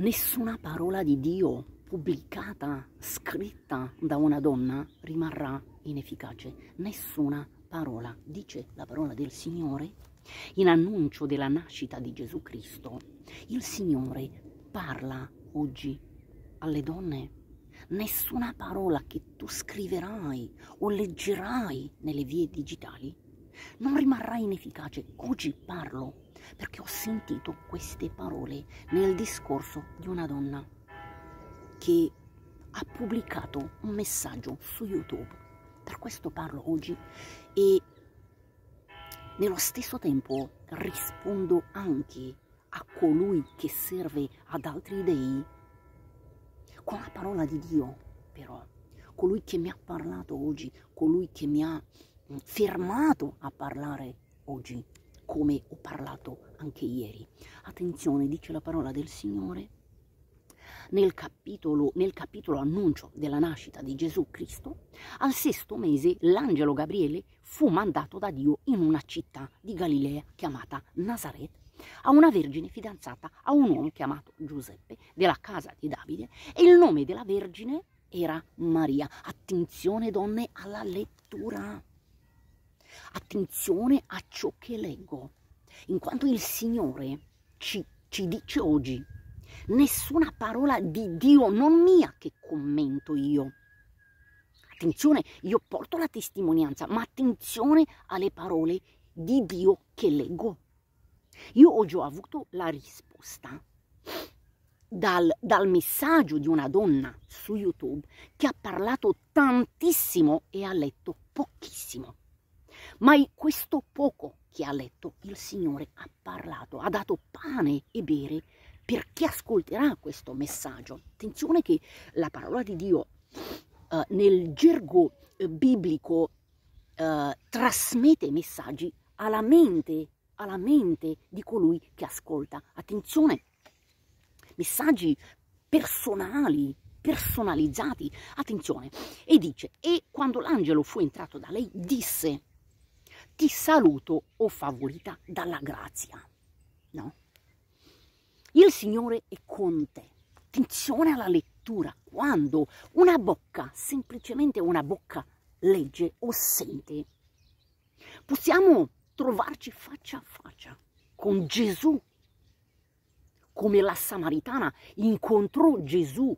nessuna parola di Dio pubblicata, scritta da una donna rimarrà inefficace. Nessuna parola, dice la parola del Signore, in annuncio della nascita di Gesù Cristo, il Signore parla oggi alle donne. Nessuna parola che tu scriverai o leggerai nelle vie digitali non rimarrà inefficace. Oggi parlo perché ho sentito queste parole nel discorso di una donna che ha pubblicato un messaggio su YouTube. Per questo parlo oggi e nello stesso tempo rispondo anche a colui che serve ad altri dei con la parola di Dio, però. Colui che mi ha parlato oggi, colui che mi ha mm, fermato a parlare oggi come ho parlato anche ieri. Attenzione, dice la parola del Signore nel capitolo, nel capitolo annuncio della nascita di Gesù Cristo, al sesto mese l'angelo Gabriele fu mandato da Dio in una città di Galilea chiamata Nazareth a una vergine fidanzata a un uomo chiamato Giuseppe della casa di Davide e il nome della vergine era Maria. Attenzione donne alla lettura attenzione a ciò che leggo, in quanto il Signore ci, ci dice oggi, nessuna parola di Dio, non mia che commento io. Attenzione, io porto la testimonianza, ma attenzione alle parole di Dio che leggo. Io oggi ho avuto la risposta dal, dal, messaggio di una donna su YouTube che ha parlato tantissimo e ha letto pochissimo ma è questo poco che ha letto il Signore ha parlato, ha dato pane e bere per chi ascolterà questo messaggio. Attenzione che la parola di Dio eh, nel gergo eh, biblico eh, trasmette messaggi alla mente, alla mente di colui che ascolta. Attenzione, messaggi personali, personalizzati. Attenzione, e dice, e quando l'angelo fu entrato da lei, disse, ti saluto, o favorita dalla grazia. No? Il Signore è con te. Attenzione alla lettura. Quando una bocca, semplicemente una bocca, legge o sente, possiamo trovarci faccia a faccia con Gesù, come la Samaritana incontrò Gesù,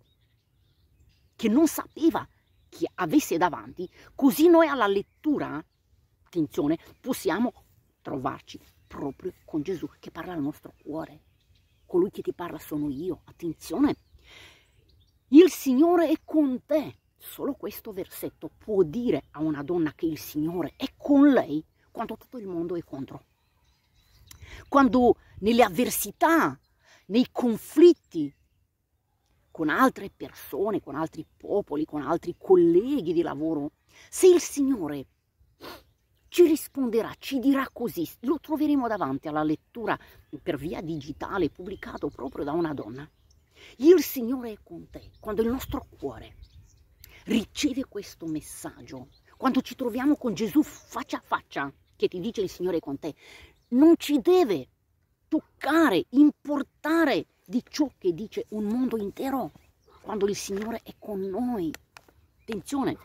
che non sapeva chi avesse davanti, così noi alla lettura attenzione, possiamo trovarci proprio con Gesù che parla al nostro cuore. Colui che ti parla sono io, attenzione. Il Signore è con te. Solo questo versetto può dire a una donna che il Signore è con lei quando tutto il mondo è contro. Quando nelle avversità, nei conflitti con altre persone, con altri popoli, con altri colleghi di lavoro, se il Signore ci risponderà, ci dirà così, lo troveremo davanti alla lettura per via digitale pubblicato proprio da una donna. Il Signore è con te quando il nostro cuore riceve questo messaggio, quando ci troviamo con Gesù faccia a faccia che ti dice il Signore è con te, non ci deve toccare, importare di ciò che dice un mondo intero quando il Signore è con noi. Attenzione.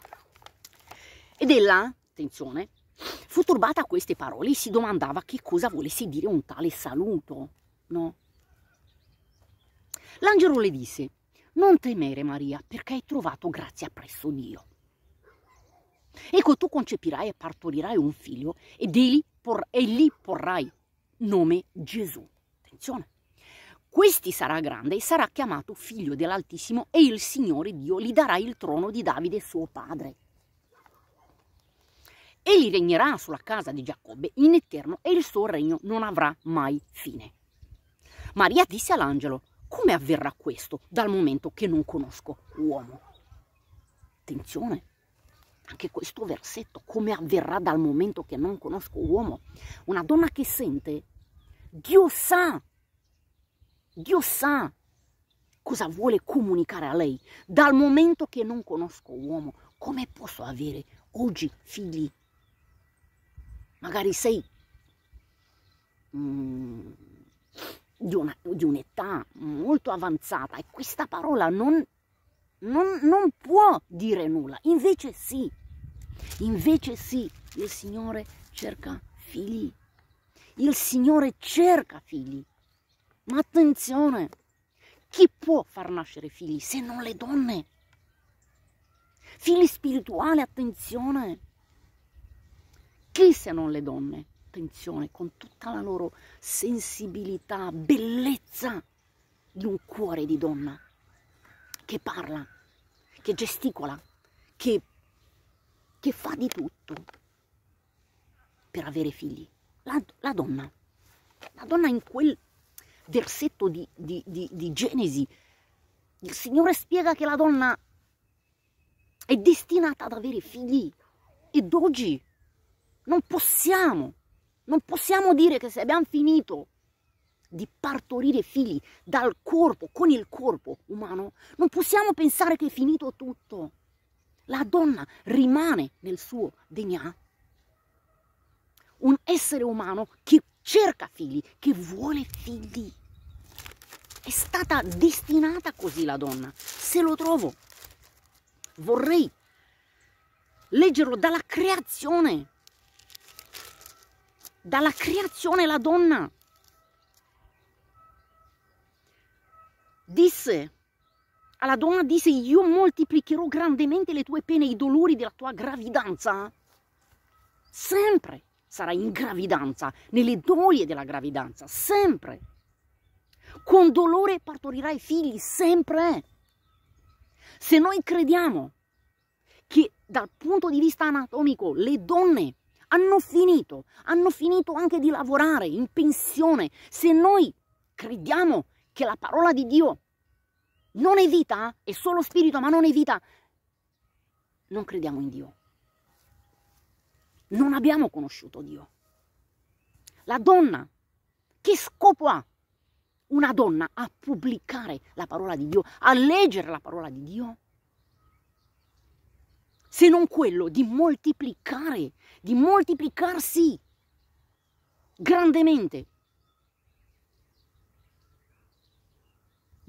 Ed è ella, attenzione, Fu turbata a queste parole e si domandava che cosa volesse dire un tale saluto, no? L'angelo le disse, non temere Maria, perché hai trovato grazia presso Dio. Ecco, tu concepirai e partorirai un figlio ed egli, por, egli porrai nome Gesù. Attenzione. Questi sarà grande e sarà chiamato figlio dell'Altissimo e il Signore Dio gli darà il trono di Davide suo padre. Egli regnerà sulla casa di Giacobbe in eterno e il suo regno non avrà mai fine. Maria disse all'angelo, come avverrà questo dal momento che non conosco uomo? Attenzione, anche questo versetto, come avverrà dal momento che non conosco uomo? Una donna che sente, Dio sa, Dio sa cosa vuole comunicare a lei dal momento che non conosco uomo. Come posso avere oggi figli magari sei mm, di, un'età molto avanzata e questa parola non, non, non può dire nulla, invece sì, invece sì, il Signore cerca figli, il Signore cerca figli, ma attenzione, chi può far nascere figli se non le donne? Figli spirituali, attenzione! chi se non le donne? Attenzione, con tutta la loro sensibilità, bellezza di un cuore di donna che parla, che gesticola, che, che fa di tutto per avere figli. La, la donna, la donna in quel versetto di, di, di, di Genesi, il Signore spiega che la donna è destinata ad avere figli ed oggi non possiamo, non possiamo dire che se abbiamo finito di partorire figli dal corpo, con il corpo umano, non possiamo pensare che è finito tutto. La donna rimane nel suo DNA un essere umano che cerca figli, che vuole figli. È stata destinata così la donna. Se lo trovo, vorrei leggerlo dalla creazione dalla creazione la donna. Disse, alla donna disse, io moltiplicherò grandemente le tue pene e i dolori della tua gravidanza. Sempre sarai in gravidanza, nelle dolie della gravidanza, sempre. Con dolore partorirai figli, sempre. Se noi crediamo che dal punto di vista anatomico le donne hanno finito, hanno finito anche di lavorare in pensione. Se noi crediamo che la parola di Dio non è vita, è solo spirito, ma non è vita, non crediamo in Dio. Non abbiamo conosciuto Dio. La donna, che scopo ha una donna a pubblicare la parola di Dio, a leggere la parola di Dio? se non quello di moltiplicare, di moltiplicarsi grandemente.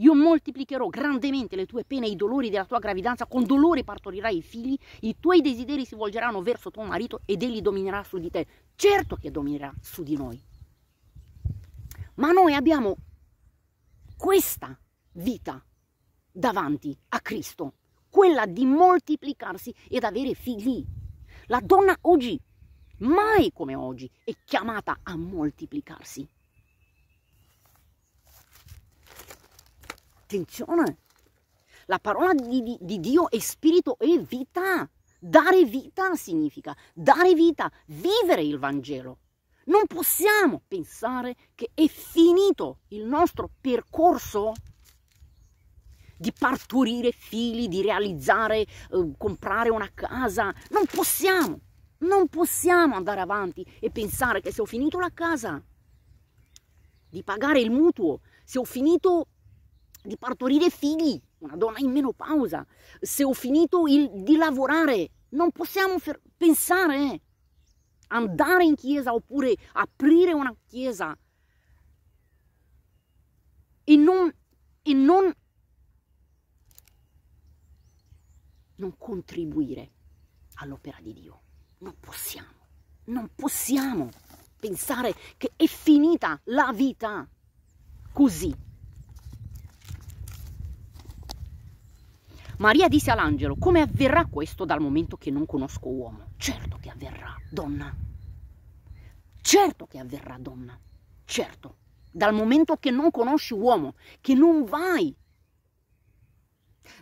Io moltiplicherò grandemente le tue pene e i dolori della tua gravidanza, con dolore partorirai i figli, i tuoi desideri si volgeranno verso tuo marito ed egli dominerà su di te. Certo che dominerà su di noi. Ma noi abbiamo questa vita davanti a Cristo quella di moltiplicarsi ed avere figli. La donna oggi, mai come oggi, è chiamata a moltiplicarsi. Attenzione! La parola di, di, di Dio è spirito e vita. Dare vita significa dare vita, vivere il Vangelo. Non possiamo pensare che è finito il nostro percorso di partorire figli, di realizzare, eh, comprare una casa. Non possiamo, non possiamo andare avanti e pensare che se ho finito la casa, di pagare il mutuo, se ho finito di partorire figli, una donna in menopausa, se ho finito il, di lavorare, non possiamo pensare, eh, andare in chiesa oppure aprire una chiesa e non, e non non contribuire all'opera di Dio. Non possiamo, non possiamo pensare che è finita la vita così. Maria disse all'angelo, come avverrà questo dal momento che non conosco uomo? Certo che avverrà, donna. Certo che avverrà, donna. Certo. Dal momento che non conosci uomo, che non vai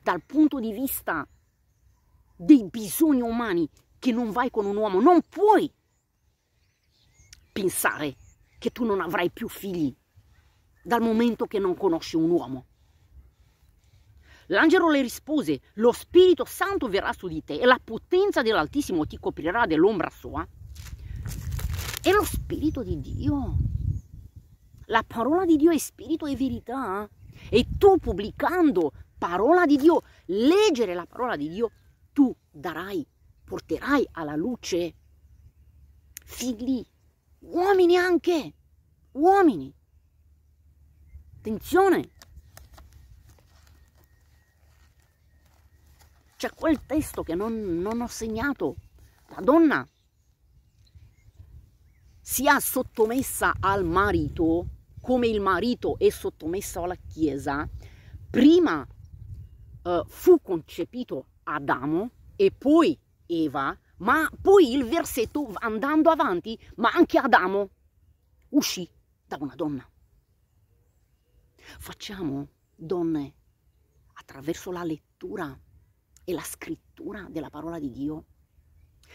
dal punto di vista dei bisogni umani che non vai con un uomo, non puoi pensare che tu non avrai più figli dal momento che non conosci un uomo. L'angelo le rispose, lo Spirito Santo verrà su di te e la potenza dell'Altissimo ti coprirà dell'ombra sua. È lo Spirito di Dio. La parola di Dio è Spirito e verità. Eh? E tu pubblicando parola di Dio, leggere la parola di Dio, darai, porterai alla luce figli, uomini anche, uomini. Attenzione! C'è quel testo che non, non ho segnato. La donna sia sottomessa al marito come il marito è sottomesso alla Chiesa, prima eh, fu concepito Adamo e poi Eva, ma poi il versetto andando avanti, ma anche Adamo uscì da una donna. Facciamo, donne, attraverso la lettura e la scrittura della parola di Dio,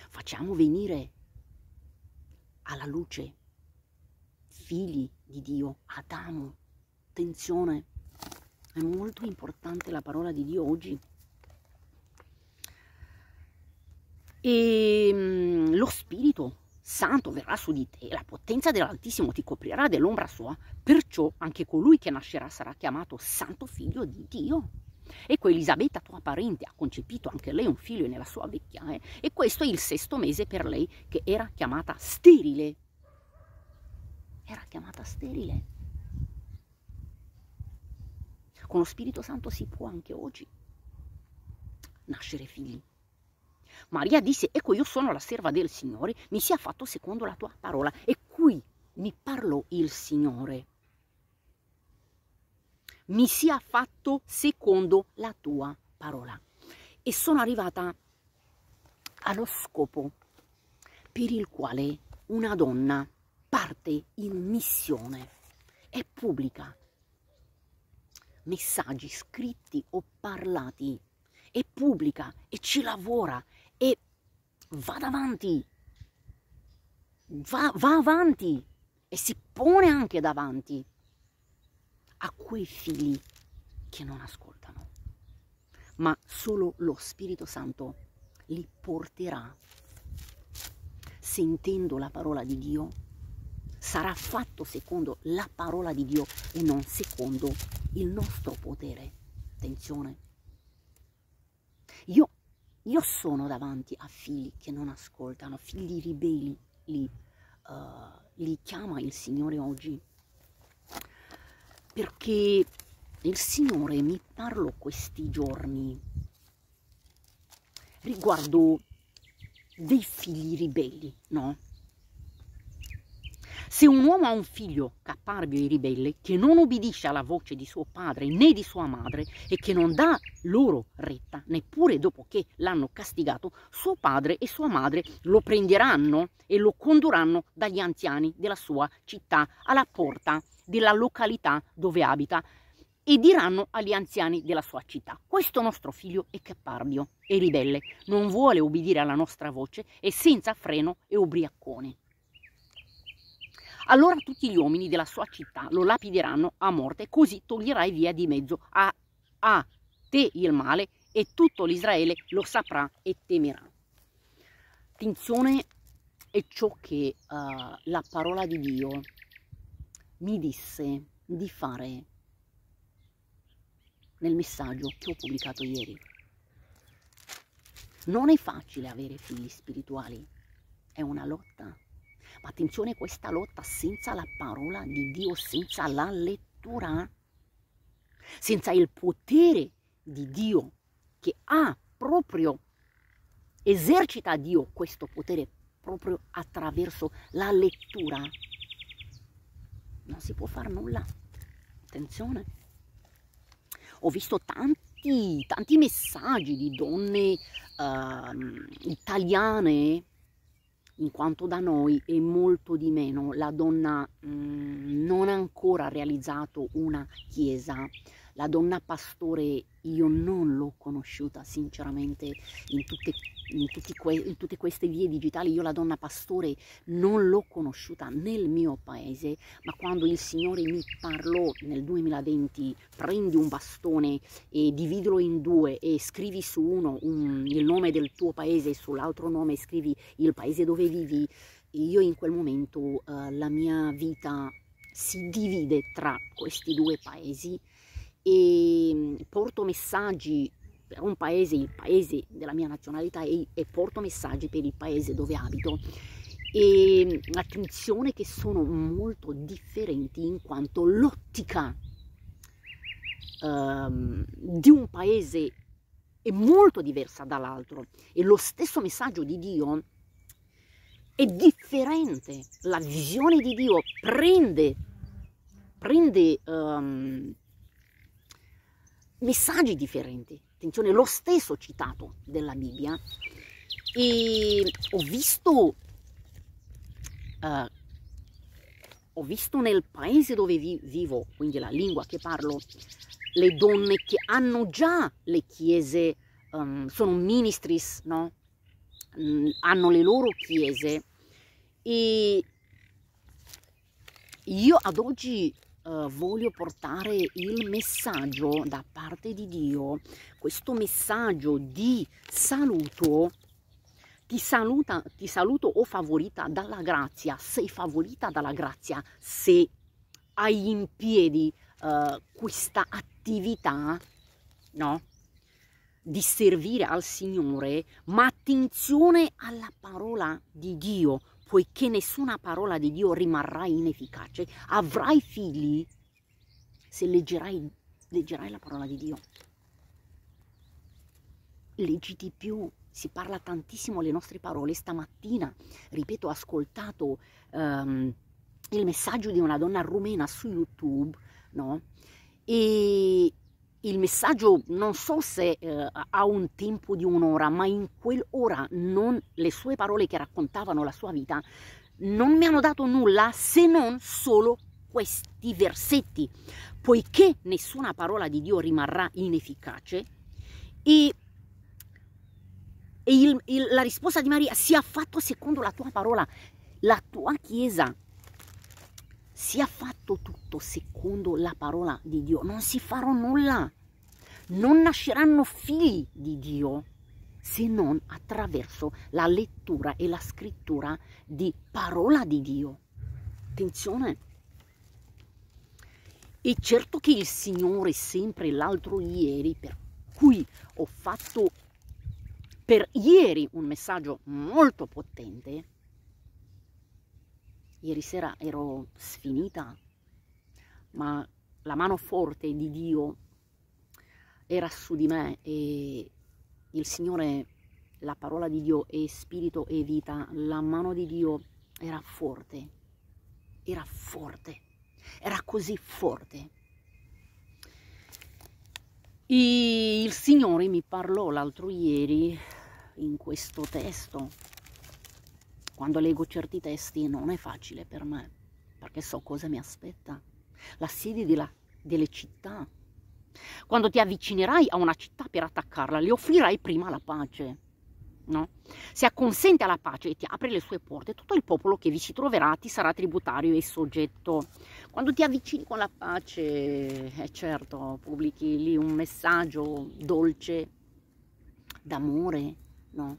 facciamo venire alla luce figli di Dio, Adamo. Attenzione, è molto importante la parola di Dio oggi. e mh, mm, lo spirito santo verrà su di te, e la potenza dell'Altissimo ti coprirà dell'ombra sua, perciò anche colui che nascerà sarà chiamato santo figlio di Dio. Ecco Elisabetta, tua parente, ha concepito anche lei un figlio nella sua vecchiaia eh? e questo è il sesto mese per lei che era chiamata sterile. Era chiamata sterile. Con lo Spirito Santo si può anche oggi nascere figli. Maria disse, ecco io sono la serva del Signore, mi sia fatto secondo la tua parola. E qui mi parlò il Signore. Mi sia fatto secondo la tua parola. E sono arrivata allo scopo per il quale una donna parte in missione e pubblica messaggi scritti o parlati e pubblica e ci lavora e va davanti, va, va avanti e si pone anche davanti a quei figli che non ascoltano, ma solo lo Spirito Santo li porterà. Sentendo la parola di Dio, sarà fatto secondo la parola di Dio e non secondo il nostro potere. Attenzione. Io io sono davanti a figli che non ascoltano, figli ribelli, li, uh, li chiama il Signore oggi, perché il Signore mi parlò questi giorni riguardo dei figli ribelli, no? Se un uomo ha un figlio caparbio e ribelle che non obbedisce alla voce di suo padre né di sua madre e che non dà loro retta neppure dopo che l'hanno castigato, suo padre e sua madre lo prenderanno e lo condurranno dagli anziani della sua città alla porta della località dove abita e diranno agli anziani della sua città, questo nostro figlio è caparbio e ribelle, non vuole obbedire alla nostra voce, è senza freno e ubriacone allora tutti gli uomini della sua città lo lapideranno a morte, così toglierai via di mezzo a, a te il male e tutto l'Israele lo saprà e temerà. Attenzione è ciò che uh, la parola di Dio mi disse di fare nel messaggio che ho pubblicato ieri. Non è facile avere figli spirituali, è una lotta. Ma attenzione, questa lotta senza la parola di Dio, senza la lettura, senza il potere di Dio che ha proprio, esercita Dio questo potere proprio attraverso la lettura, non si può fare nulla. Attenzione. Ho visto tanti, tanti messaggi di donne uh, italiane in quanto da noi è molto di meno la donna mh, mm, non ha ancora realizzato una chiesa la donna pastore io non l'ho conosciuta sinceramente in tutte, in, que, in tutte, queste vie digitali, io la donna pastore non l'ho conosciuta nel mio paese, ma quando il Signore mi parlò nel 2020, prendi un bastone e dividilo in due e scrivi su uno un, il nome del tuo paese, e sull'altro nome scrivi il paese dove vivi, io in quel momento uh, la mia vita si divide tra questi due paesi e ehm, porto messaggi per un paese, il paese della mia nazionalità e, e porto messaggi per il paese dove abito e ehm, attenzione che sono molto differenti in quanto l'ottica um, di un paese è molto diversa dall'altro e lo stesso messaggio di Dio è differente, la visione di Dio prende, prende um, messaggi differenti. Attenzione, lo stesso citato della Bibbia. E ho visto, eh, ho visto nel paese dove vi vivo, quindi la lingua che parlo, le donne che hanno già le chiese, um, sono ministris, no? Mm, hanno le loro chiese e io ad oggi eh, voglio portare il messaggio da parte di Dio, questo messaggio di saluto ti, saluta, ti saluto o oh, favorita dalla grazia, sei favorita dalla grazia se hai in piedi eh, questa attività, no? di servire al Signore, ma attenzione alla parola di Dio, poiché nessuna parola di Dio rimarrà inefficace, avrai figli se leggerai, leggerai la parola di Dio. Leggi di più, si parla tantissimo le nostre parole. Stamattina, ripeto, ho ascoltato um, il messaggio di una donna rumena su YouTube, no? E, il messaggio non so se eh, ha un tempo di un'ora, ma in quell'ora non, le sue parole che raccontavano la sua vita non mi hanno dato nulla se non solo questi versetti, poiché nessuna parola di Dio rimarrà inefficace e, e il, il, la risposta di Maria sia fatto secondo la tua parola, la tua Chiesa sia fatto tutto secondo la parola di Dio, non si farà nulla, non nasceranno figli di Dio se non attraverso la lettura e la scrittura di parola di Dio. Attenzione! E certo che il Signore sempre l'altro ieri, per cui ho fatto per ieri un messaggio molto potente, Ieri sera ero sfinita, ma la mano forte di Dio era su di me e il Signore, la parola di Dio è spirito e vita, la mano di Dio era forte, era forte, era così forte. E il Signore mi parlò l'altro ieri in questo testo quando leggo certi testi non è facile per me, perché so cosa mi aspetta. L'assidio della, delle città. Quando ti avvicinerai a una città per attaccarla, le offrirai prima la pace. No? Se acconsente alla pace e ti apre le sue porte, tutto il popolo che vi si troverà ti sarà tributario e soggetto. Quando ti avvicini con la pace, eh certo, pubblichi lì un messaggio dolce d'amore, no?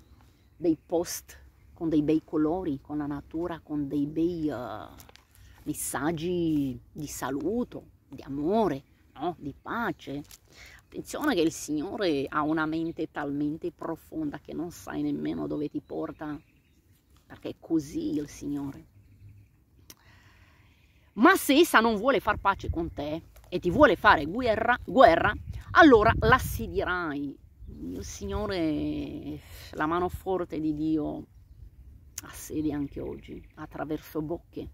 dei post con dei bei colori, con la natura, con dei bei uh, messaggi di saluto, di amore, no? di pace. Attenzione che il Signore ha una mente talmente profonda che non sai nemmeno dove ti porta, perché è così il Signore. Ma se essa non vuole far pace con te e ti vuole fare guerra, guerra allora l'assiedierai. Il Signore, la mano forte di Dio, ha sede anche oggi, attraverso bocche.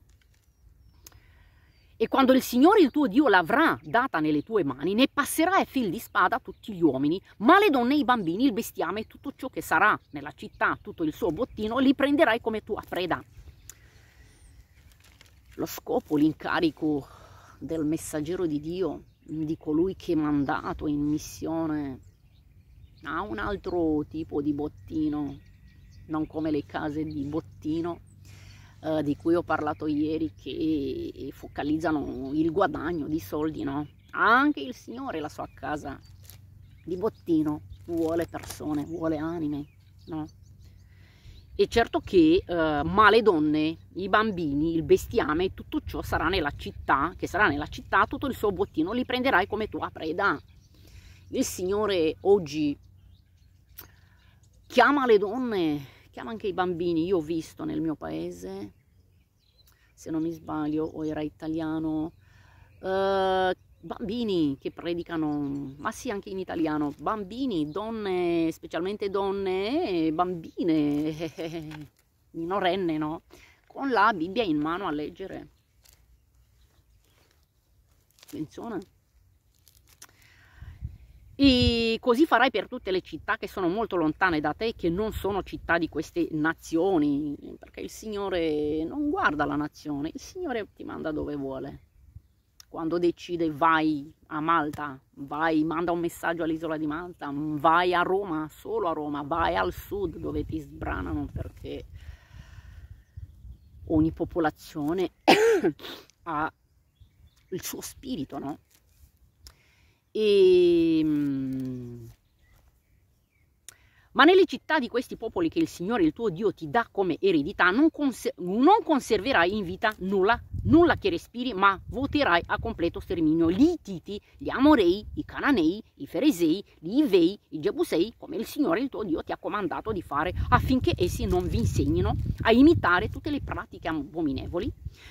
E quando il Signore il tuo Dio l'avrà data nelle tue mani, ne passerai a fil di spada a tutti gli uomini, ma le donne i bambini, il bestiame e tutto ciò che sarà nella città, tutto il suo bottino, li prenderai come tua preda. Lo scopo, l'incarico del messaggero di Dio, di colui che è mandato in missione, ha un altro tipo di bottino, non come le case di bottino eh, di cui ho parlato ieri che focalizzano il guadagno di soldi, no? Anche il Signore la sua casa di bottino vuole persone, vuole anime, no? E certo che eh, le donne, i bambini, il bestiame, tutto ciò sarà nella città, che sarà nella città, tutto il suo bottino li prenderai come tua preda. Il Signore oggi chiama le donne chiama anche i bambini, io ho visto nel mio paese, se non mi sbaglio, o era italiano, eh, bambini che predicano, ma sì anche in italiano, bambini, donne, specialmente donne, bambine, minorenne, no? Con la Bibbia in mano a leggere. Attenzione. E così farai per tutte le città che sono molto lontane da te, che non sono città di queste nazioni, perché il Signore non guarda la nazione, il Signore ti manda dove vuole. Quando decide vai a Malta, vai, manda un messaggio all'isola di Malta, vai a Roma, solo a Roma, vai al sud dove ti sbranano perché ogni popolazione ha il suo spirito, no? Y... Mm, Ma nelle città di questi popoli che il Signore il tuo Dio ti dà come eredità non, cons- non conserverai in vita nulla, nulla che respiri, ma voterai a completo sterminio gli Ititi, gli Amorei, i Cananei, i Feresei, gli Ivei, i Jebusei, come il Signore il tuo Dio ti ha comandato di fare affinché essi non vi insegnino a imitare tutte le pratiche abominevoli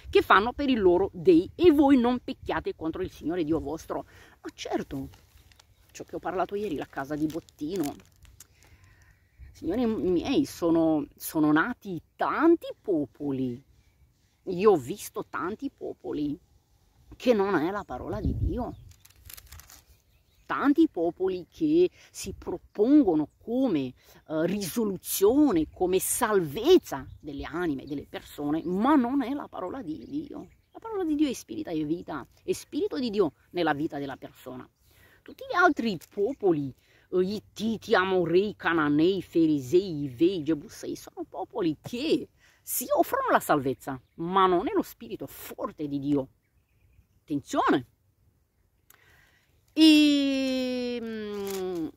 che fanno per i loro dei e voi non pecchiate contro il Signore Dio vostro. Ma certo, ciò che ho parlato ieri, la casa di Bottino, Signori miei, sono, sono nati tanti popoli. Io ho visto tanti popoli che non è la parola di Dio. Tanti popoli che si propongono come eh, risoluzione, come salvezza delle anime, delle persone, ma non è la parola di Dio. La parola di Dio è spirito e vita, è spirito di Dio nella vita della persona. Tutti gli altri popoli Ititi, Amorei, Cananei, Ferisei, Ivei, Gebusei sono popoli che si offrono la salvezza, ma non è lo spirito forte di Dio. Attenzione! E ehm,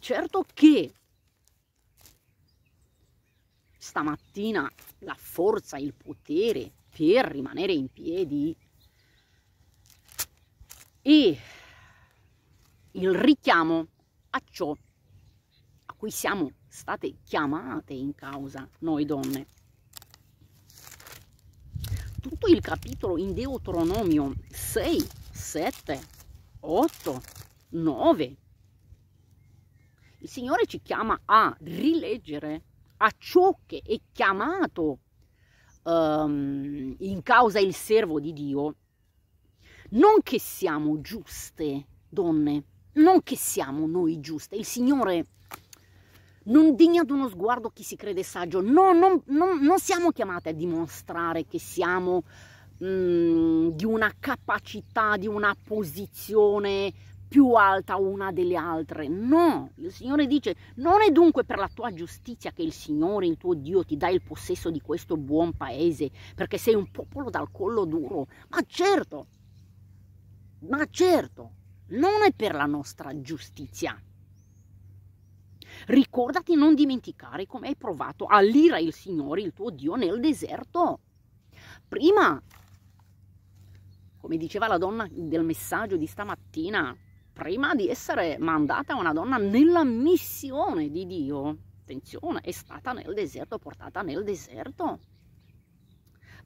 certo che stamattina la forza, il potere per rimanere in piedi e il richiamo a ciò a cui siamo state chiamate in causa noi donne. Tutto il capitolo in Deuteronomio 6, 7, 8, 9, il Signore ci chiama a rileggere a ciò che è chiamato um, in causa il servo di Dio, non che siamo giuste donne, non che siamo noi giuste, il Signore non degna di uno sguardo chi si crede saggio, no, non, non, non siamo chiamate a dimostrare che siamo mh, mm, di una capacità, di una posizione più alta una delle altre. No, il Signore dice, non è dunque per la tua giustizia che il Signore, il tuo Dio, ti dà il possesso di questo buon paese, perché sei un popolo dal collo duro. Ma certo, ma certo, non è per la nostra giustizia. Ricordati non dimenticare come hai provato a lira il Signore, il tuo Dio, nel deserto. Prima, come diceva la donna del messaggio di stamattina, prima di essere mandata una donna nella missione di Dio, attenzione, è stata nel deserto, portata nel deserto.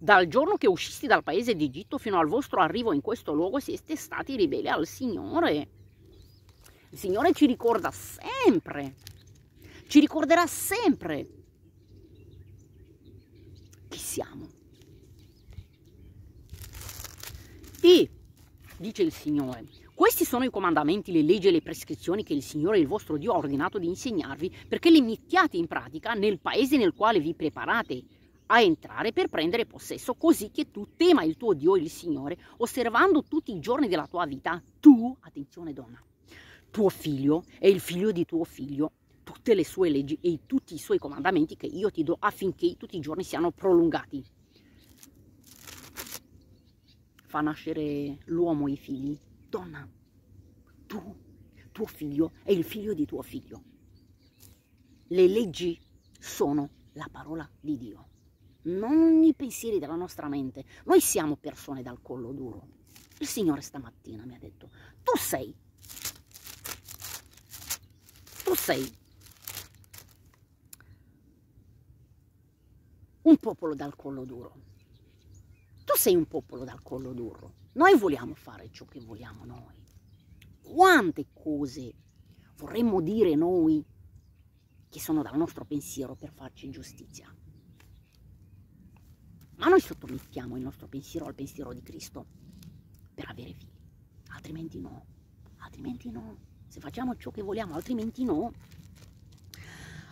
Dal giorno che uscisti dal paese d'Egitto fino al vostro arrivo in questo luogo siete stati ribelli al Signore. Il Signore ci ricorda sempre, ci ricorderà sempre chi siamo. E, dice il Signore, questi sono i comandamenti, le leggi e le prescrizioni che il Signore il vostro Dio ha ordinato di insegnarvi perché le mettiate in pratica nel paese nel quale vi preparate a entrare per prendere possesso, così che tu tema il tuo Dio, il Signore, osservando tutti i giorni della tua vita, tu, attenzione donna, tuo figlio e il figlio di tuo figlio, tutte le sue leggi e tutti i suoi comandamenti che io ti do affinché tutti i giorni siano prolungati. Fa nascere l'uomo i figli. Donna, tu, tuo figlio e il figlio di tuo figlio. Le leggi sono la parola di Dio non i pensieri della nostra mente. Noi siamo persone dal collo duro. Il Signore stamattina mi ha detto, tu sei, tu sei un popolo dal collo duro. Tu sei un popolo dal collo duro. Noi vogliamo fare ciò che vogliamo noi. Quante cose vorremmo dire noi che sono dal nostro pensiero per farci giustizia ma noi sottomettiamo il nostro pensiero al pensiero di Cristo per avere figli, altrimenti no, altrimenti no, se facciamo ciò che vogliamo, altrimenti no.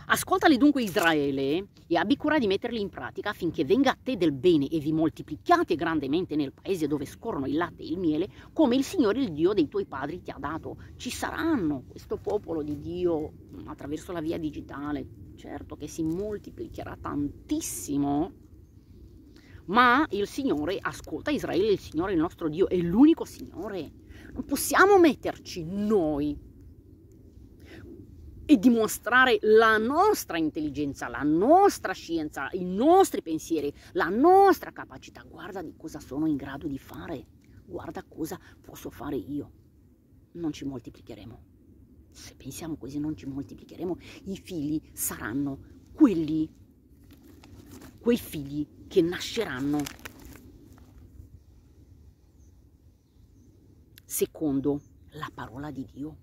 Ascoltali dunque Israele e abbi cura di metterli in pratica affinché venga a te del bene e vi moltiplichiate grandemente nel paese dove scorrono il latte e il miele, come il Signore il Dio dei tuoi padri ti ha dato. Ci saranno questo popolo di Dio attraverso la via digitale, certo che si moltiplicherà tantissimo ma il Signore ascolta Israele, il Signore il nostro Dio è l'unico Signore. Non possiamo metterci noi e dimostrare la nostra intelligenza, la nostra scienza, i nostri pensieri, la nostra capacità. Guarda di cosa sono in grado di fare, guarda cosa posso fare io. Non ci moltiplicheremo. Se pensiamo così non ci moltiplicheremo, i figli saranno quelli, quei figli che nasceranno. Secondo la parola di Dio.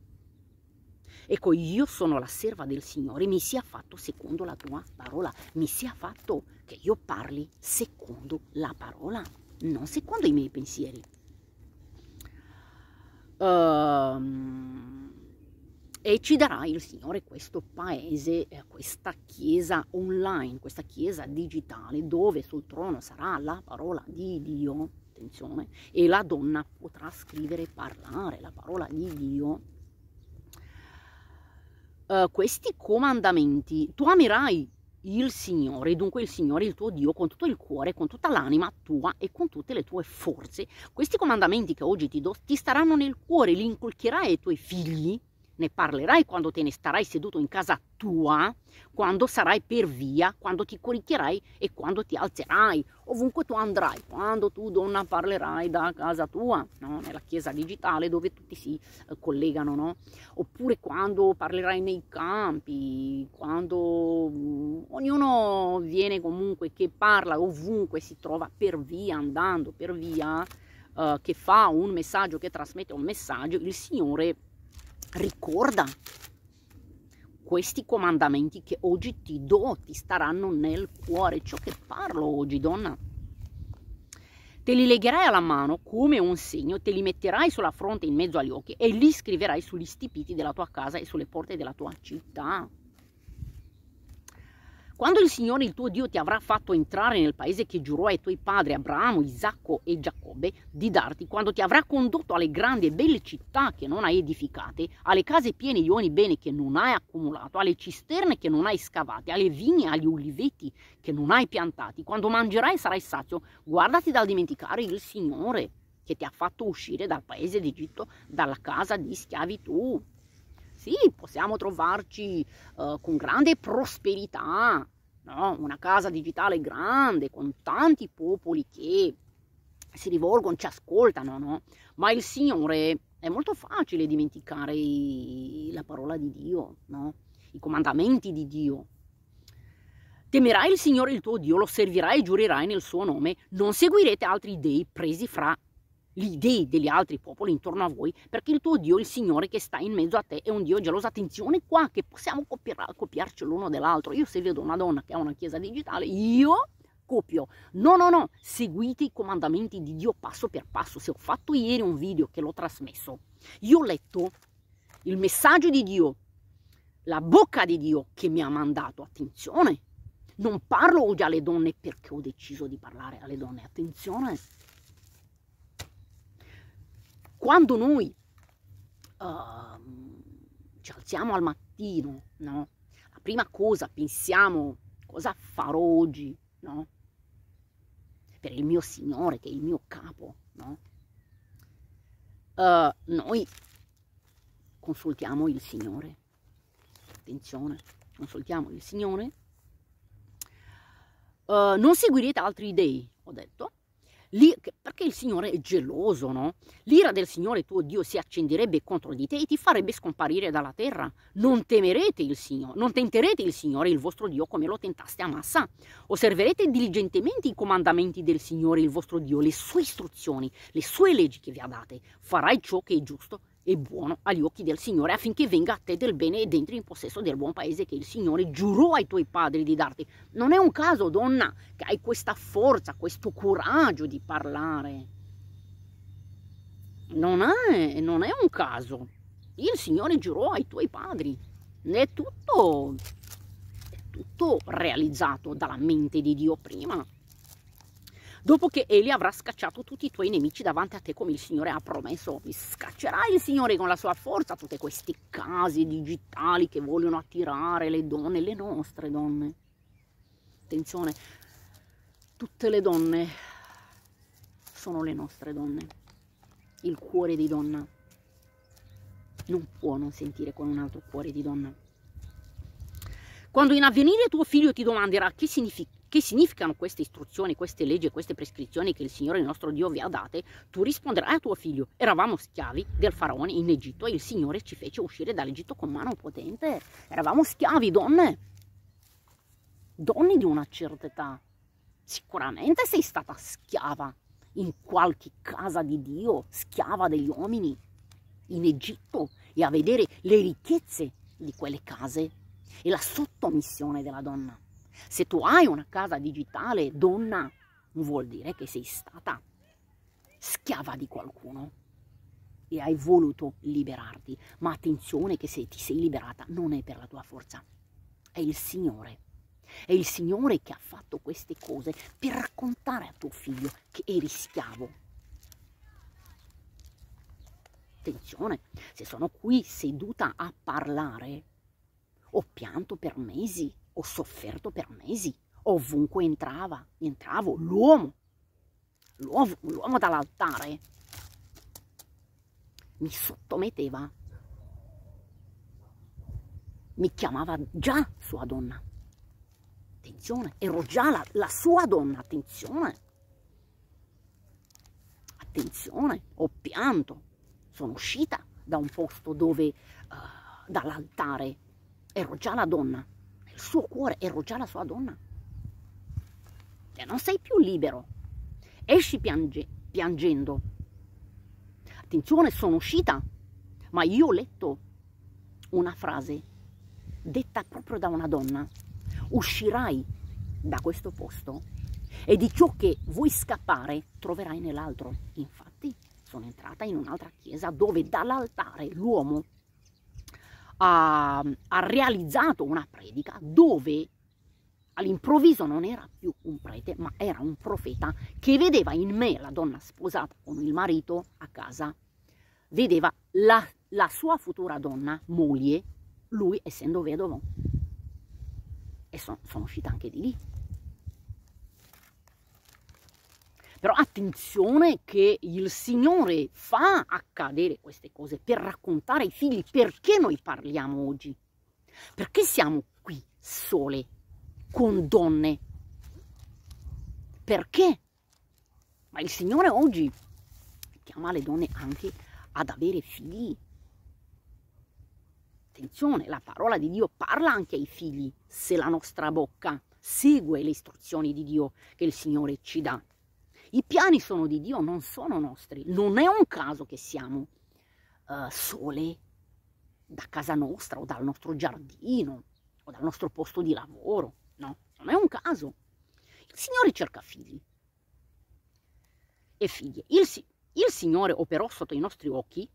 Ecco, io sono la serva del Signore, mi sia fatto secondo la tua parola, mi sia fatto che io parli secondo la parola, non secondo i miei pensieri. Um, e ci darà il Signore questo paese, eh, questa chiesa online, questa chiesa digitale dove sul trono sarà la parola di Dio, attenzione, e la donna potrà scrivere e parlare la parola di Dio. Uh, questi comandamenti, tu amerai il Signore, dunque il Signore, il tuo Dio, con tutto il cuore, con tutta l'anima tua e con tutte le tue forze. Questi comandamenti che oggi ti do ti staranno nel cuore, li inculcherai ai tuoi figli ne parlerai quando te ne starai seduto in casa tua, quando sarai per via, quando ti coricchierai e quando ti alzerai, ovunque tu andrai, quando tu donna parlerai da casa tua, no? nella chiesa digitale dove tutti si eh, collegano, no? oppure quando parlerai nei campi, quando mm, ognuno viene comunque che parla ovunque si trova per via, andando per via, eh, che fa un messaggio, che trasmette un messaggio, il Signore ricorda questi comandamenti che oggi ti do, ti staranno nel cuore, ciò che parlo oggi donna. Te li legherai alla mano come un segno, te li metterai sulla fronte in mezzo agli occhi e li scriverai sugli stipiti della tua casa e sulle porte della tua città. Quando il Signore il tuo Dio ti avrà fatto entrare nel paese che giurò ai tuoi padri Abramo, Isacco e Giacobbe di darti, quando ti avrà condotto alle grandi e belle città che non hai edificate, alle case piene di ogni bene che non hai accumulato, alle cisterne che non hai scavate, alle vigne e agli uliveti che non hai piantati, quando mangerai e sarai sazio, guardati dal dimenticare il Signore che ti ha fatto uscire dal paese d'Egitto, dalla casa di schiavitù sì, possiamo trovarci uh, con grande prosperità, no? una casa digitale grande, con tanti popoli che si rivolgono, ci ascoltano, no? ma il Signore è molto facile dimenticare i, la parola di Dio, no? i comandamenti di Dio. Temerai il Signore il tuo Dio, lo servirai e giurerai nel suo nome, non seguirete altri dei presi fra le idee degli altri popoli intorno a voi, perché il tuo Dio, il Signore che sta in mezzo a te, è un Dio geloso. Attenzione qua che possiamo copiar, copiarci l'uno dell'altro. Io se vedo una donna che ha una chiesa digitale, io copio. No, no, no, seguite i comandamenti di Dio passo per passo. Se ho fatto ieri un video che l'ho trasmesso, io ho letto il messaggio di Dio, la bocca di Dio che mi ha mandato. Attenzione, non parlo oggi alle donne perché ho deciso di parlare alle donne. Attenzione quando noi uh, ci alziamo al mattino, no? La prima cosa pensiamo cosa farò oggi, no? Per il mio Signore che è il mio capo, no? Uh, noi consultiamo il Signore. Attenzione, consultiamo il Signore. Uh, non seguirete altri dei, ho detto. Lì, che, il Signore è geloso, no? L'ira del Signore tuo Dio si accenderebbe contro di te e ti farebbe scomparire dalla terra. Non temerete il Signore, non tenterete il Signore, il vostro Dio, come lo tentaste a Massa. Osserverete diligentemente i comandamenti del Signore, il vostro Dio, le sue istruzioni, le sue leggi che vi ha date. Farai ciò che è giusto e buono agli occhi del Signore, affinché venga a te del bene ed entri in possesso del buon paese che il Signore giurò ai tuoi padri di darti. Non è un caso, donna, che hai questa forza, questo coraggio di parlare. Non è, non è un caso. Il Signore giurò ai tuoi padri. È tutto, è tutto realizzato dalla mente di Dio prima dopo che Eli avrà scacciato tutti i tuoi nemici davanti a te come il Signore ha promesso. Mi scaccerà il Signore con la sua forza tutti questi casi digitali che vogliono attirare le donne, le nostre donne. Attenzione, tutte le donne sono le nostre donne, il cuore di donna non può non sentire con un altro cuore di donna. Quando in avvenire tuo figlio ti domanderà che significa che significano queste istruzioni, queste leggi, queste prescrizioni che il Signore il nostro Dio vi ha date? Tu risponderai a tuo figlio, eravamo schiavi del faraone in Egitto e il Signore ci fece uscire dall'Egitto con mano potente. Eravamo schiavi, donne. Donne di una certa età. Sicuramente sei stata schiava in qualche casa di Dio, schiava degli uomini, in Egitto, e a vedere le ricchezze di quelle case e la sottomissione della donna. Se tu hai una casa digitale, donna, vuol dire che sei stata schiava di qualcuno e hai voluto liberarti. Ma attenzione che se ti sei liberata non è per la tua forza, è il Signore. È il Signore che ha fatto queste cose per raccontare a tuo figlio che eri schiavo. Attenzione, se sono qui seduta a parlare, ho pianto per mesi ho sofferto per mesi, ovunque entrava, entravo, l'uomo, l'uomo, dall'altare mi sottometteva, mi chiamava già sua donna. Attenzione, ero già la, la sua donna, attenzione. Attenzione, ho pianto, sono uscita da un posto dove, uh, dall'altare, ero già la donna suo cuore, ero già la sua donna. Cioè, non sei più libero. Esci piange, piangendo. Attenzione, sono uscita, ma io ho letto una frase detta proprio da una donna. Uscirai da questo posto e di ciò che vuoi scappare troverai nell'altro. Infatti sono entrata in un'altra chiesa dove dall'altare l'uomo ha, ha realizzato una predica dove all'improvviso non era più un prete, ma era un profeta che vedeva in me, la donna sposata con il marito a casa, vedeva la, la sua futura donna, moglie, lui essendo vedovo. E so, sono uscita anche di lì. Però attenzione che il Signore fa accadere queste cose per raccontare ai figli perché noi parliamo oggi, perché siamo qui sole, con donne. Perché? Ma il Signore oggi chiama le donne anche ad avere figli. Attenzione, la parola di Dio parla anche ai figli se la nostra bocca segue le istruzioni di Dio che il Signore ci dà. I piani sono di Dio, non sono nostri. Non è un caso che siamo uh, sole da casa nostra o dal nostro giardino o dal nostro posto di lavoro. No, non è un caso. Il Signore cerca figli e figlie. Il, il Signore operò sotto i nostri occhi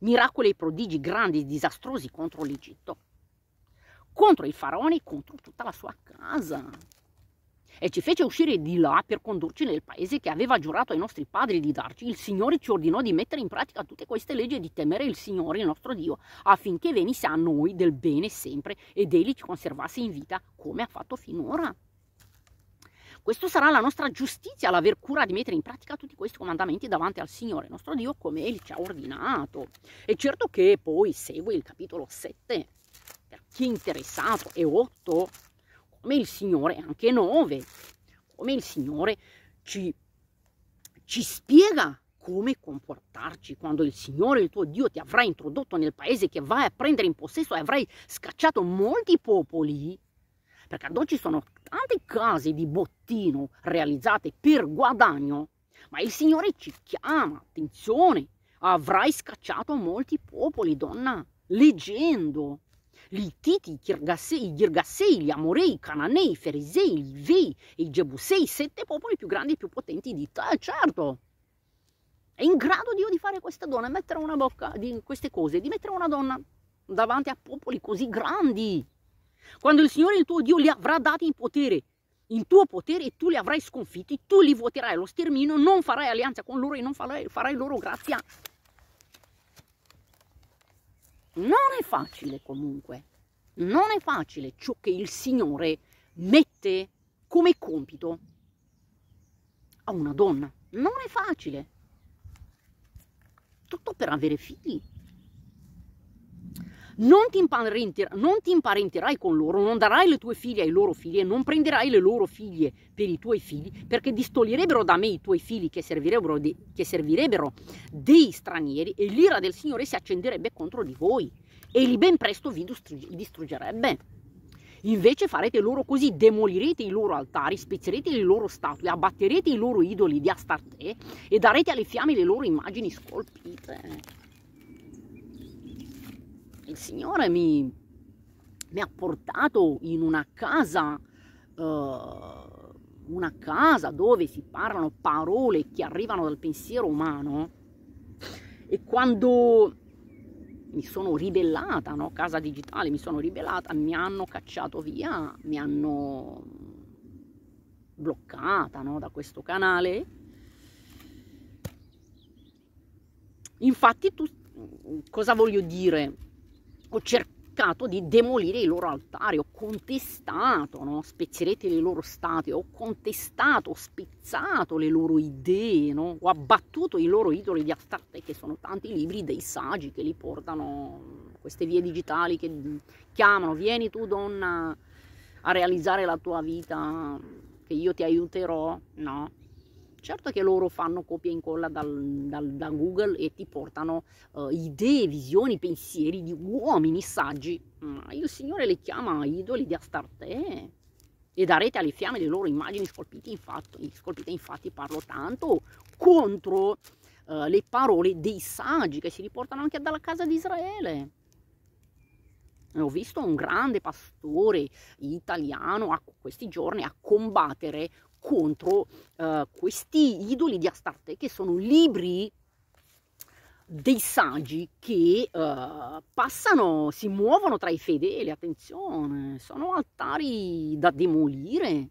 miracoli e prodigi grandi e disastrosi contro l'Egitto, contro i faraoni, contro tutta la sua casa e ci fece uscire di là per condurci nel paese che aveva giurato ai nostri padri di darci, il Signore ci ordinò di mettere in pratica tutte queste leggi e di temere il Signore, il nostro Dio, affinché venisse a noi del bene sempre ed Egli ci conservasse in vita come ha fatto finora. Questo sarà la nostra giustizia, l'aver cura di mettere in pratica tutti questi comandamenti davanti al Signore, nostro Dio, come Egli ci ha ordinato. E certo che poi segue il capitolo 7, per chi è interessato, e 8, come il Signore, anche nove, come il Signore ci, ci spiega come comportarci quando il Signore, il tuo Dio, ti avrà introdotto nel paese che vai a prendere in possesso e avrai scacciato molti popoli. Perché ad oggi sono tante case di bottino realizzate per guadagno, ma il Signore ci chiama, attenzione, avrai scacciato molti popoli, donna, leggendo gli Ititi, i Girgassei, gli Amorei, i Cananei, i Ferisei, gli Ivei e i Gebusei, sette popoli più grandi e più potenti di te, certo! È in grado Dio di fare questa donna, mettere una bocca di queste cose, di mettere una donna davanti a popoli così grandi. Quando il Signore il tuo Dio li avrà dati in potere, in tuo potere e tu li avrai sconfitti, tu li vuoterai allo stermino, non farai alleanza con loro e non farai loro grazia. Non è facile comunque, non è facile ciò che il Signore mette come compito a una donna. Non è facile. Tutto per avere figli, non ti, non ti imparenterai con loro, non darai le tue figlie ai loro figli e non prenderai le loro figlie per i tuoi figli, perché distoglierebbero da me i tuoi figli che servirebbero, de, che servirebbero dei stranieri e l'ira del Signore si accenderebbe contro di voi e li ben presto vi distruggerebbe. Invece farete loro così, demolirete i loro altari, spezzerete le loro statue, abbatterete i loro idoli di Astarte e darete alle fiamme le loro immagini scolpite il Signore mi, mi ha portato in una casa, uh, una casa dove si parlano parole che arrivano dal pensiero umano e quando mi sono ribellata, no? casa digitale, mi sono ribellata, mi hanno cacciato via, mi hanno bloccata no? da questo canale. Infatti tu cosa voglio dire? ho cercato di demolire i loro altari, ho contestato, no? spezzerete le loro statue, ho contestato, ho spezzato le loro idee, no? ho abbattuto i loro idoli di Astarte, che sono tanti libri dei saggi che li portano queste vie digitali che mm, chiamano, vieni tu donna a realizzare la tua vita, che io ti aiuterò, no? Certo che loro fanno copia e incolla dal, dal, da Google e ti portano uh, idee, visioni, pensieri di uomini saggi, ma il Signore li chiama idoli di Astarte e darete alle fiamme le loro immagini scolpite infatti, scolpite infatti parlo tanto contro uh, le parole dei saggi che si riportano anche dalla casa di Israele ho visto un grande pastore italiano a questi giorni a combattere contro eh, questi idoli di Astarte che sono libri dei saggi che uh, passano, si muovono tra i fedeli, attenzione, sono altari da demolire,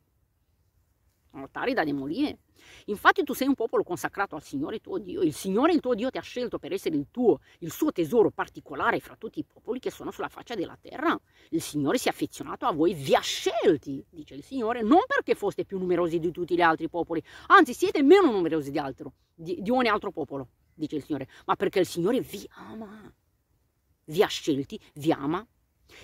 altari da demolire. Infatti tu sei un popolo consacrato al Signore tuo Dio, il Signore il tuo Dio ti ha scelto per essere il tuo, il suo tesoro particolare fra tutti i popoli che sono sulla faccia della terra. Il Signore si è affezionato a voi, vi ha scelti, dice il Signore, non perché foste più numerosi di tutti gli altri popoli, anzi siete meno numerosi di, altro, di, di ogni altro popolo, dice il Signore, ma perché il Signore vi ama, vi ha scelti, vi ama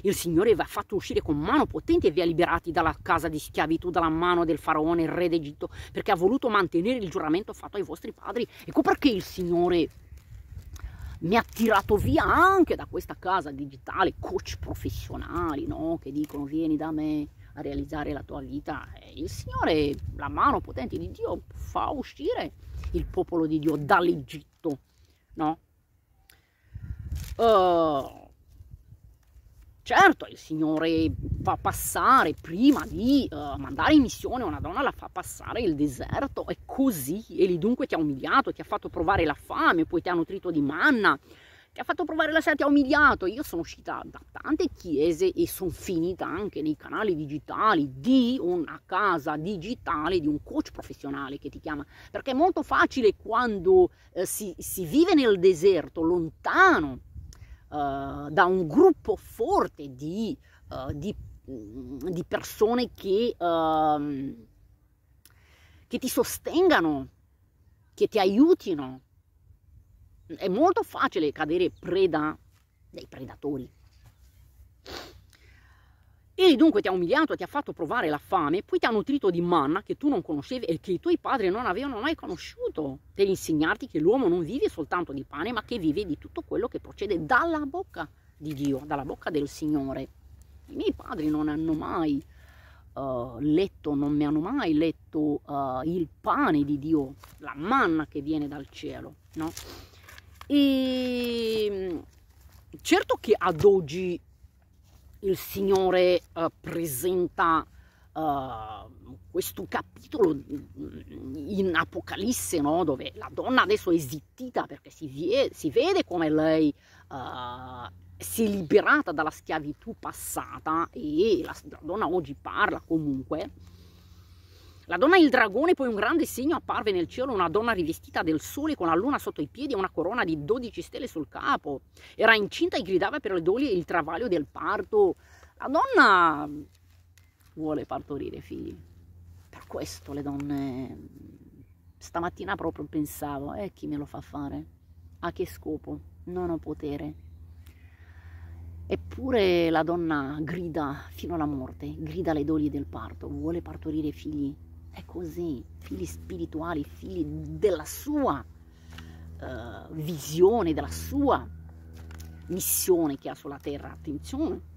il Signore vi ha fatto uscire con mano potente e vi ha liberati dalla casa di schiavitù, dalla mano del faraone, il re d'Egitto, perché ha voluto mantenere il giuramento fatto ai vostri padri. Ecco perché il Signore mi ha tirato via anche da questa casa digitale, coach professionali, no? Che dicono vieni da me a realizzare la tua vita. Eh, il Signore, la mano potente di Dio, fa uscire il popolo di Dio dall'Egitto, no? Uh, Certo, il Signore fa passare, prima di uh, mandare in missione una donna, la fa passare il deserto, è così. e lì dunque ti ha umiliato, ti ha fatto provare la fame, poi ti ha nutrito di manna, ti ha fatto provare la sera, ti ha umiliato. Io sono uscita da tante chiese e sono finita anche nei canali digitali di una casa digitale, di un coach professionale che ti chiama. Perché è molto facile quando eh, si, si vive nel deserto, lontano eh, da un gruppo forte di, uh, di, mm, di persone che, uh, che ti sostengano, che ti aiutino. È molto facile cadere preda dei predatori. E dunque ti ha umiliato, ti ha fatto provare la fame, poi ti ha nutrito di manna che tu non conoscevi e che i tuoi padri non avevano mai conosciuto, per insegnarti che l'uomo non vive soltanto di pane, ma che vive di tutto quello che procede dalla bocca di Dio, dalla bocca del Signore. I miei padri non hanno mai uh, letto, non mi hanno mai letto uh, il pane di Dio, la manna che viene dal cielo, no? E mm, certo che ad oggi il Signore eh, presenta Uh, questo capitolo in Apocalisse, no? dove la donna adesso è zittita perché si, vie, si vede come lei uh, si è liberata dalla schiavitù passata e la, la donna oggi parla comunque la donna il dragone, poi un grande segno apparve nel cielo, una donna rivestita del sole con la luna sotto i piedi e una corona di 12 stelle sul capo. Era incinta e gridava per le doli il travaglio del parto. La donna vuole partorire figli. Per questo le donne... Stamattina proprio pensavo, eh, chi me lo fa fare? A che scopo? Non ho potere. Eppure la donna grida fino alla morte, grida le doli del parto, vuole partorire figli è così, figli spirituali, figli della sua uh, visione, della sua missione che ha sulla terra, attenzione.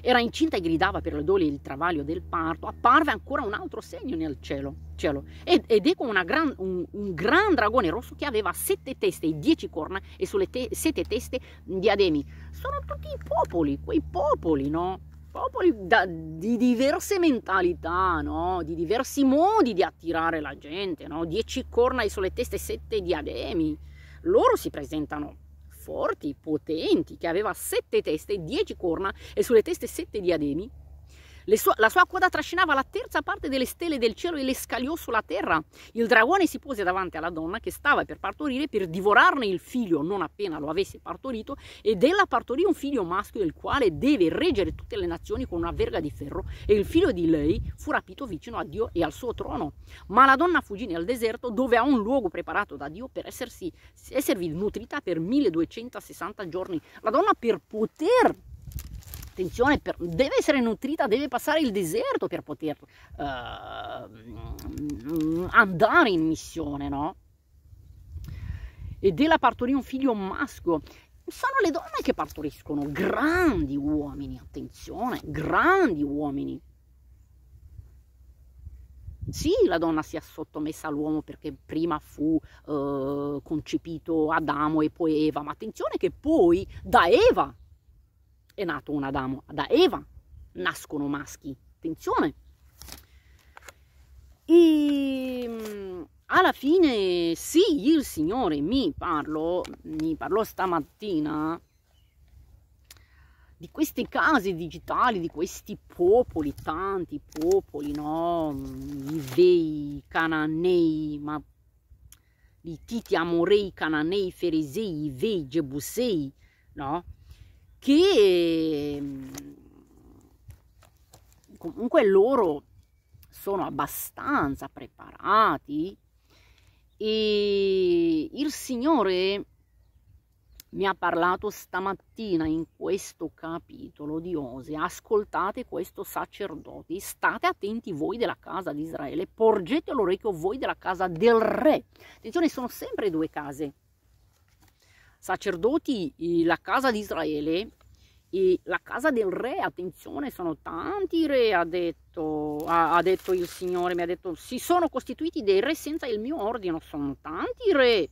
Era incinta e gridava per le dole il travaglio del parto, apparve ancora un altro segno nel cielo, cielo. Ed, ed ecco gran, un, un, gran dragone rosso che aveva sette teste e dieci corna e sulle te, sette teste diademi. Sono tutti i popoli, quei popoli, no? popoli da, di diverse mentalità, no? di diversi modi di attirare la gente, no? dieci corna e sulle teste, sette diademi. Loro si presentano forti, potenti, che aveva sette teste, dieci corna e sulle teste sette diademi, sua, la sua coda trascinava la terza parte delle stelle del cielo e le scagliò sulla terra. Il dragone si pose davanti alla donna che stava per partorire per divorarne il figlio non appena lo avesse partorito ed ella partorì un figlio maschio il quale deve reggere tutte le nazioni con una verga di ferro e il figlio di lei fu rapito vicino a Dio e al suo trono. Ma la donna fuggì nel deserto dove ha un luogo preparato da Dio per essersi, esservi nutrita per 1260 giorni. La donna per poter attenzione, per, deve essere nutrita, deve passare il deserto per poter uh, andare in missione, no? E della la partorì un figlio maschio. Sono le donne che partoriscono, grandi uomini, attenzione, grandi uomini. Sì, la donna si è sottomessa all'uomo perché prima fu uh, concepito Adamo e poi Eva, ma attenzione che poi da Eva è nato un Adamo, da Eva nascono maschi, attenzione. E mm, alla fine sì, il Signore mi parlò, mi parlò stamattina di queste case digitali, di questi popoli, tanti popoli, no? I vei, i cananei, ma i titi amorei, cananei, feresei, i vei, gebusei, no? che ehm, comunque loro sono abbastanza preparati e il Signore mi ha parlato stamattina in questo capitolo di Osea, ascoltate questo sacerdote, state attenti voi della casa di Israele, porgete l'orecchio voi della casa del re. Attenzione, sono sempre due case, sacerdoti, la casa di Israele, e la casa del re, attenzione, sono tanti re, ha detto, ha, ha detto il Signore, mi ha detto, si sono costituiti dei re senza il mio ordine, sono tanti re,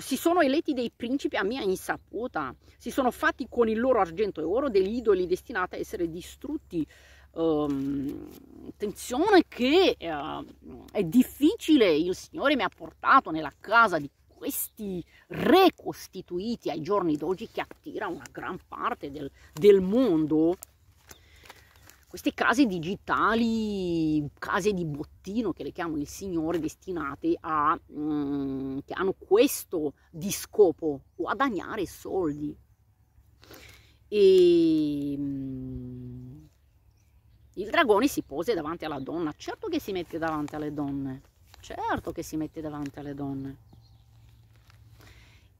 si sono eletti dei principi a mia insaputa, si sono fatti con il loro argento e oro degli idoli destinati a essere distrutti. Um, attenzione che uh, è difficile, il Signore mi ha portato nella casa di questi ricostituiti ai giorni d'oggi che attira una gran parte del, del mondo, queste case digitali, case di bottino che le chiamo il Signore, destinate a, mm, che hanno questo di scopo, guadagnare soldi. E mm, il dragone si pose davanti alla donna, certo che si mette davanti alle donne, certo che si mette davanti alle donne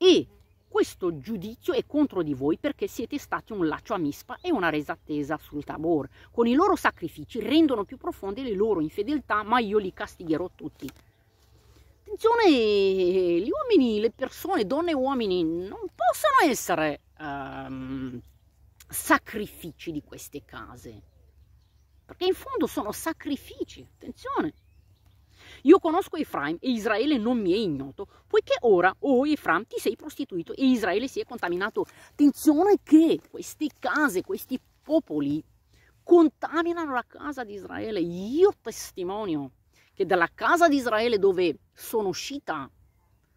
e questo giudizio è contro di voi perché siete stati un laccio a mispa e una resa attesa sul tabor. Con i loro sacrifici rendono più profonde le loro infedeltà, ma io li castigherò tutti. Attenzione, gli uomini, le persone, donne e uomini, non possono essere um, sacrifici di queste case, perché in fondo sono sacrifici, attenzione. Io conosco Efraim e Israele non mi è ignoto, poiché ora, o oh Efraim, ti sei prostituito e Israele si è contaminato. Attenzione che queste case, questi popoli contaminano la casa di Israele. Io testimonio che dalla casa di Israele dove sono uscita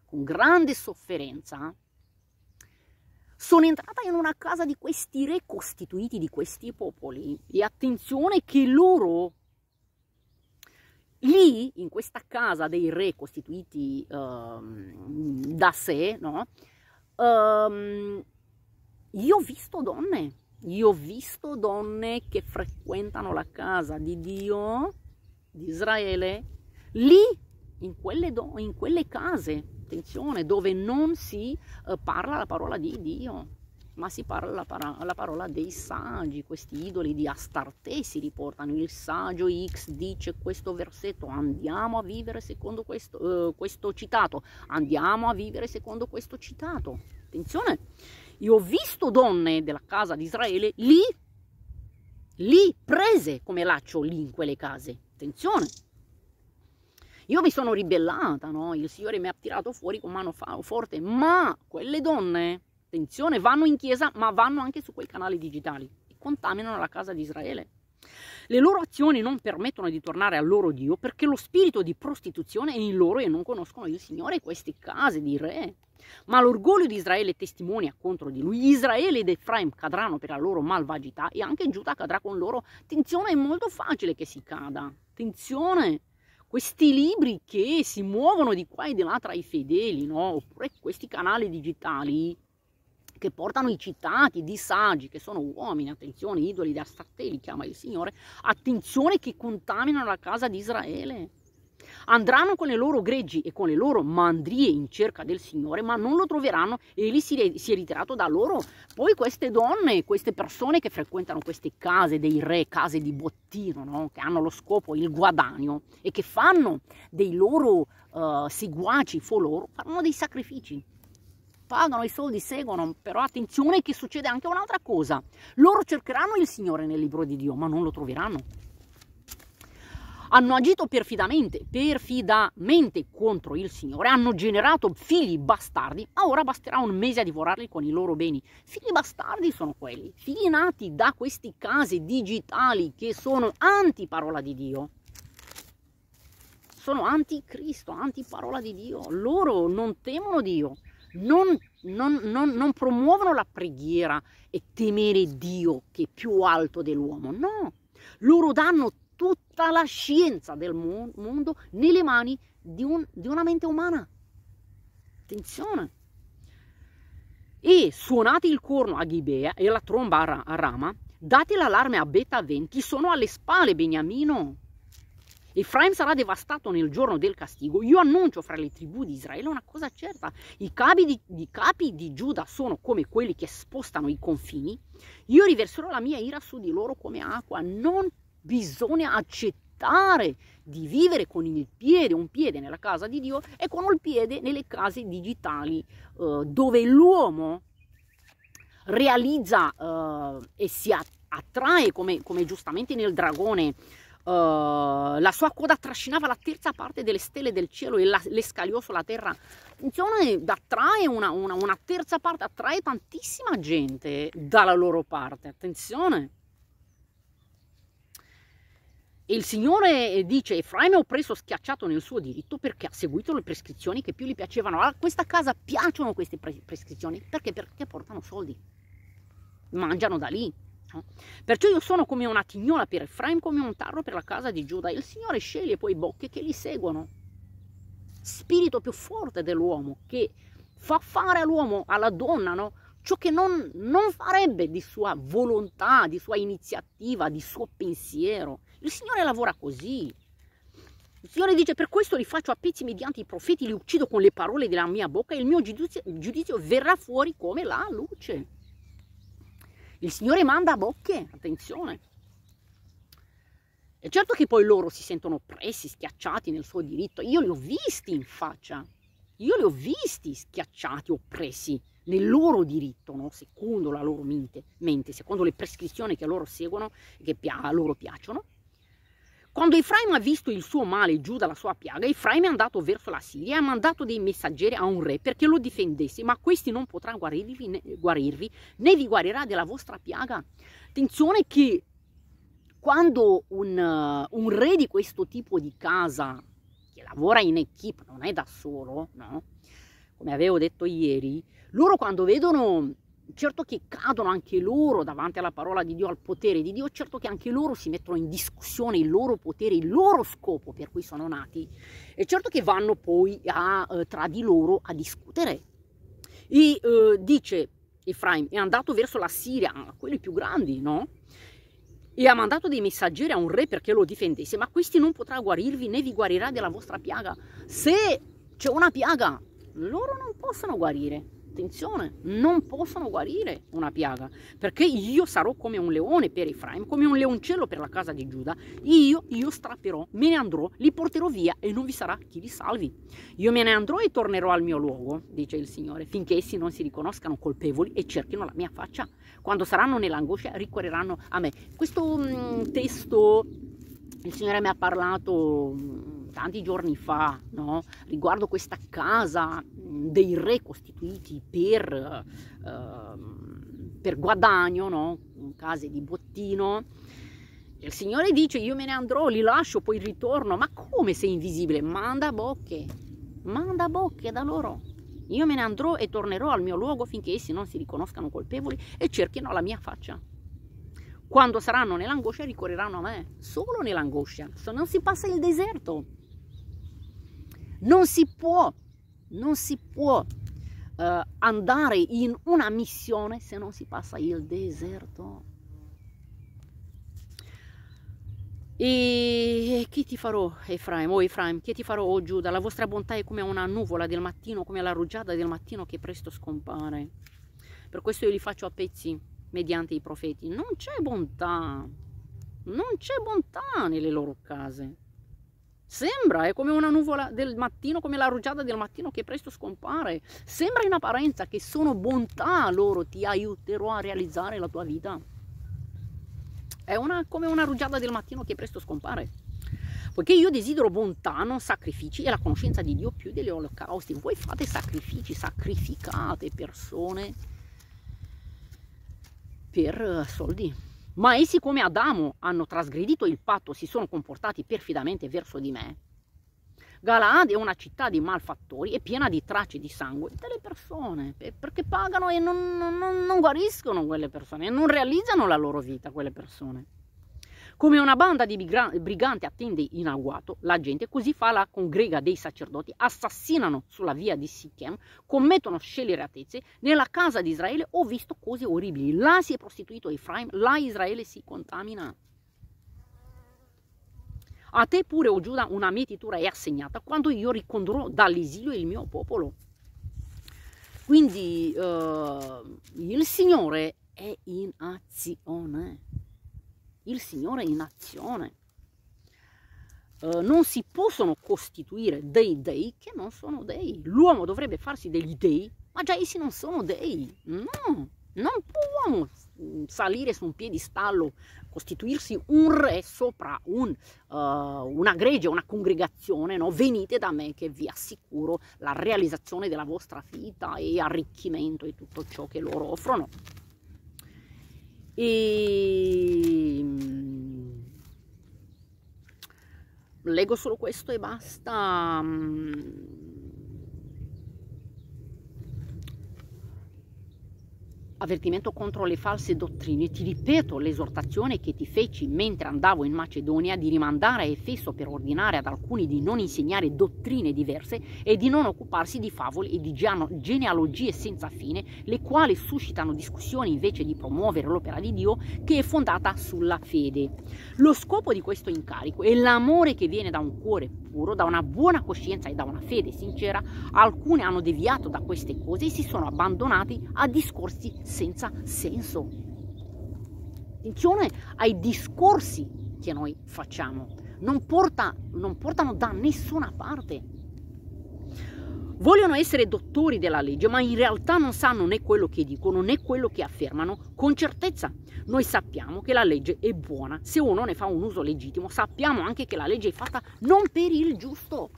con grande sofferenza, sono entrata in una casa di questi re costituiti di questi popoli e attenzione che loro lì, in questa casa dei re costituiti um, da sé, no? Um, io ho visto donne, io ho visto donne che frequentano la casa di Dio, di Israele, lì, in quelle, in quelle case, attenzione, dove non si uh, parla la parola di Dio ma si parla la, para- la parola dei saggi, questi idoli di Astarte si riportano, il saggio X dice questo versetto, andiamo a vivere secondo questo, eh, questo citato, andiamo a vivere secondo questo citato. Attenzione, io ho visto donne della casa di Israele lì, lì prese come laccio lì in quelle case, attenzione. Io mi sono ribellata, no? il Signore mi ha tirato fuori con mano forte, ma quelle donne attenzione, vanno in chiesa ma vanno anche su quei canali digitali e contaminano la casa di Israele. Le loro azioni non permettono di tornare al loro Dio perché lo spirito di prostituzione è in loro e non conoscono il Signore e queste case di re. Ma l'orgoglio di Israele testimonia contro di lui. Israele ed Efraim cadranno per la loro malvagità e anche Giuda cadrà con loro. Attenzione, è molto facile che si cada. Attenzione! Questi libri che si muovono di qua e di là tra i fedeli, no? Oppure questi canali digitali che portano i citati, di disagi, che sono uomini, attenzione, idoli da stratelli, chiama il Signore, attenzione che contaminano la casa di Israele. Andranno con le loro greggi e con le loro mandrie in cerca del Signore, ma non lo troveranno. Egli si, si è ritirato da loro. Poi queste donne, queste persone che frequentano queste case dei re, case di bottino, no? che hanno lo scopo, il guadagno, e che fanno dei loro uh, seguaci, foloro, fanno dei sacrifici pagano, i soldi seguono, però attenzione che succede anche un'altra cosa. Loro cercheranno il Signore nel libro di Dio, ma non lo troveranno. Hanno agito perfidamente, perfidamente contro il Signore, hanno generato figli bastardi, ma ora basterà un mese a divorarli con i loro beni. Figli bastardi sono quelli, figli nati da questi casi digitali che sono antiparola di Dio, sono anticristo, antiparola di Dio. Loro non temono Dio, non, non, non, non promuovono la preghiera e temere Dio che è più alto dell'uomo, no, loro danno tutta la scienza del mondo nelle mani di, un, di una mente umana. Attenzione! E suonate il corno a Ghibea e la tromba a Rama, date l'allarme a Beta 20, sono alle spalle Beniamino. Efraim sarà devastato nel giorno del castigo. Io annuncio fra le tribù di Israele una cosa certa. I capi di, i capi di Giuda sono come quelli che spostano i confini. Io riverserò la mia ira su di loro come acqua. Non bisogna accettare di vivere con il piede, un piede nella casa di Dio e con il piede nelle case digitali eh, dove l'uomo realizza eh, e si attrae come, come giustamente nel dragone Uh, la sua coda trascinava la terza parte delle stelle del cielo e la, le scagliò sulla terra. Insomma, attrae una, una, una, terza parte, attrae tantissima gente dalla loro parte. Attenzione. E il Signore eh, dice, Efraim è oppresso, schiacciato nel suo diritto perché ha seguito le prescrizioni che più gli piacevano. A questa casa piacciono queste prescrizioni perché? Perché portano soldi, mangiano da lì, Perciò io sono come una tignola per Efraim, come un tarro per la casa di Giuda. E il Signore sceglie poi bocche che li seguono. Spirito più forte dell'uomo che fa fare all'uomo, alla donna, no? ciò che non, non farebbe di sua volontà, di sua iniziativa, di suo pensiero. Il Signore lavora così. Il Signore dice, per questo li faccio a pezzi mediante i profeti, li uccido con le parole della mia bocca e il mio giudizio, giudizio verrà fuori come la luce. Il Signore manda a bocche, attenzione. È certo che poi loro si sentono oppressi, schiacciati nel suo diritto. Io li ho visti in faccia, io li ho visti schiacciati, oppressi nel loro diritto, no? secondo la loro mente, mente, secondo le prescrizioni che loro seguono e che a loro piacciono. Quando Efraim ha visto il suo male giù dalla sua piaga, Efraim è andato verso la Siria e ha mandato dei messaggeri a un re perché lo difendesse, ma questi non potrà guarirvi né, guarirvi, né vi guarirà della vostra piaga. Attenzione che quando un, uh, un re di questo tipo di casa, che lavora in equip, non è da solo, no? come avevo detto ieri, loro quando vedono certo che cadono anche loro davanti alla parola di Dio, al potere di Dio, certo che anche loro si mettono in discussione il loro potere, il loro scopo per cui sono nati e certo che vanno poi a, eh, tra di loro a discutere. E eh, dice Efraim, è andato verso la Siria, a ah, quelli più grandi, no? E ha mandato dei messaggeri a un re perché lo difendesse, ma questi non potrà guarirvi né vi guarirà della vostra piaga. Se c'è una piaga, loro non possono guarire attenzione, non possono guarire una piaga, perché io sarò come un leone per Efraim, come un leoncello per la casa di Giuda, io, io strapperò, me ne andrò, li porterò via e non vi sarà chi li salvi. Io me ne andrò e tornerò al mio luogo, dice il Signore, finché essi non si riconoscano colpevoli e cerchino la mia faccia. Quando saranno nell'angoscia ricorreranno a me. Questo mh, mm, testo il Signore mi ha parlato... Mh, mm, tanti giorni fa no? riguardo questa casa dei re costituiti per, eh, per guadagno, no? case di bottino, il Signore dice io me ne andrò, li lascio, poi ritorno, ma come sei invisibile? Manda bocche, manda bocche da loro. Io me ne andrò e tornerò al mio luogo finché essi non si riconoscano colpevoli e cerchino la mia faccia. Quando saranno nell'angoscia ricorreranno a me, solo nell'angoscia, se non si passa il deserto. Non si può, non si può uh, andare in una missione se non si passa il deserto. E che ti farò, Efraim? Oh Efraim, che ti farò, oh Giuda? La vostra bontà è come una nuvola del mattino, come la rugiada del mattino che presto scompare. Per questo io li faccio a pezzi mediante i profeti. Non c'è bontà, non c'è bontà nelle loro case. Sembra, è come una nuvola del mattino, come la rugiada del mattino che presto scompare. Sembra in apparenza che sono bontà loro, ti aiuterò a realizzare la tua vita. È una, come una rugiada del mattino che presto scompare. Poiché io desidero bontà, non sacrifici, e la conoscenza di Dio più degli olocausti. Voi fate sacrifici, sacrificate persone per eh, soldi ma essi come Adamo hanno trasgredito il patto, si sono comportati perfidamente verso di me. Galaad è una città di malfattori e piena di tracce di sangue delle persone, perché pagano e non, non, non guariscono quelle persone, e non realizzano la loro vita quelle persone. Come una banda di briganti attende in agguato la gente, così fa la congrega dei sacerdoti, assassinano sulla via di Sichem, commettono scelleratezze, nella casa di Israele ho visto cose orribili, là si è prostituito Efraim, là Israele si contamina. A te pure, o Giuda, una mietitura è assegnata quando io ricondurrò dall'esilio il mio popolo. Quindi uh, il Signore è in azione il Signore in azione. Eh, non si possono costituire dei dei che non sono dei. L'uomo dovrebbe farsi degli dei, ma già essi non sono dei. No, non può l'uomo mm, salire su un piedistallo, costituirsi un re sopra un, uh, una greggia, una congregazione, no? venite da me che vi assicuro la realizzazione della vostra vita e arricchimento e tutto ciò che loro offrono. E leggo solo questo e basta. Mm. avvertimento contro le false dottrine, ti ripeto l'esortazione che ti feci mentre andavo in Macedonia di rimandare a Efeso per ordinare ad alcuni di non insegnare dottrine diverse e di non occuparsi di favole e di genealogie senza fine, le quali suscitano discussioni invece di promuovere l'opera di Dio che è fondata sulla fede. Lo scopo di questo incarico è l'amore che viene da un cuore sicuro, da una buona coscienza e da una fede sincera, alcune hanno deviato da queste cose e si sono abbandonati a discorsi senza senso. Attenzione ai discorsi che noi facciamo, non, porta, non portano da nessuna parte vogliono essere dottori della legge, ma in realtà non sanno né quello che dicono né quello che affermano con certezza. Noi sappiamo che la legge è buona, se uno ne fa un uso legittimo, sappiamo anche che la legge è fatta non per il giusto,